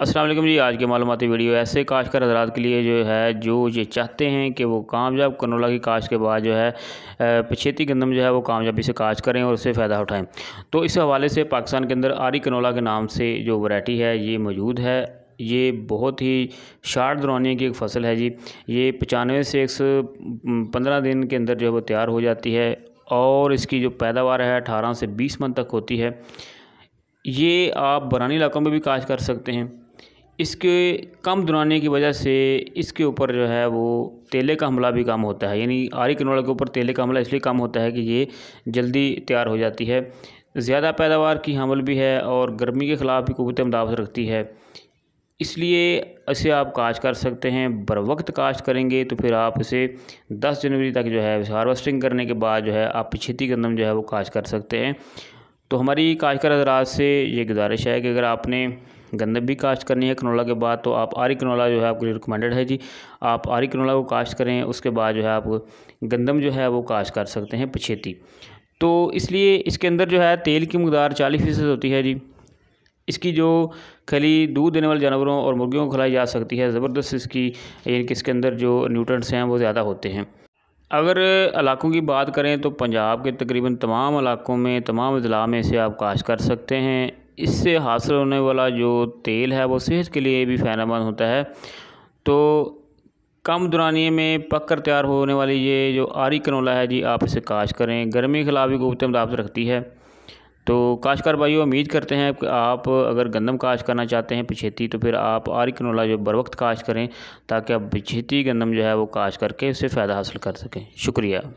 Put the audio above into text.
असलम जी आज के मालूमती वीडियो ऐसे काश कर हजरात के लिए जो है जो ये चाहते हैं कि वो कामयाब कनोला की काश के बाद जो है पिछेती गंदम जो है वो कामयाबी से काश करें और उससे फ़ायदा उठाएं तो इस हवाले से पाकिस्तान के अंदर आरी कनोला के नाम से जो वैरायटी है ये मौजूद है ये बहुत ही शार्ट दौरानी की एक फ़सल है जी ये पचानवे से एक सौ पंद्रह दिन के अंदर जो है वो तैयार हो जाती है और इसकी जो पैदावार है अठारह से बीस मन तक होती है ये आप बरानी इलाकों में भी काश कर सकते हैं इसके कम दुराने की वजह से इसके ऊपर जो है वो तेले का हमला भी कम होता है यानी आरी कनोला के ऊपर तेले का हमला इसलिए कम होता है कि ये जल्दी तैयार हो जाती है ज़्यादा पैदावार की हमल भी है और गर्मी के ख़िलाफ़ भी कुत मुदावत रखती है इसलिए इसे आप काश कर सकते हैं बर वक्त काश करेंगे तो फिर आप इसे 10 जनवरी तक जो है हार्वेस्टिंग करने के बाद जो है आप पिछेती गंदम जो है वो काश कर सकते हैं तो हमारी कर हजरात से ये गुजारिश है कि अगर आपने गंदम भी काश्त करनी है कनोला के बाद तो आप आरी कनोला जो है आपके लिए रिकमेंडेड है जी आप आरी कनोला को काश्त करें उसके बाद जो है आप गंदम जो है वो काश्त कर सकते हैं पछेती तो इसलिए इसके अंदर जो है तेल की मकदार चालीस फीसद होती है जी इसकी जो खली दूध देने वाले जानवरों और मुर्गियों को खिलाई जा सकती है ज़बरदस्त इसकी यानी कि इसके अंदर जो न्यूट्रंट्स हैं वो ज़्यादा होते हैं अगर इलाकों की बात करें तो पंजाब के तकरीबन तमाम इलाकों में तमाम अजला में इसे आप काश कर सकते हैं इससे हासिल होने वाला जो तेल है वो सेहत के लिए भी फ़ायदेमंद होता है तो कम दुरानिए में पक कर तैयार होने वाली ये जो आरी कनोला है जी आप इसे काश करें गर्मी के खिलाफ भी गुप्त मदाफ़त रखती है तो काशकार भाई उम्मीद करते हैं कि आप अगर गंदम काश करना चाहते हैं पिछेती तो फिर आप आरी कनोला जो बर वक्त काश करें ताकि आप पिछेती गंदम जो है वो काश करके उससे फ़ायदा हासिल कर सकें शुक्रिया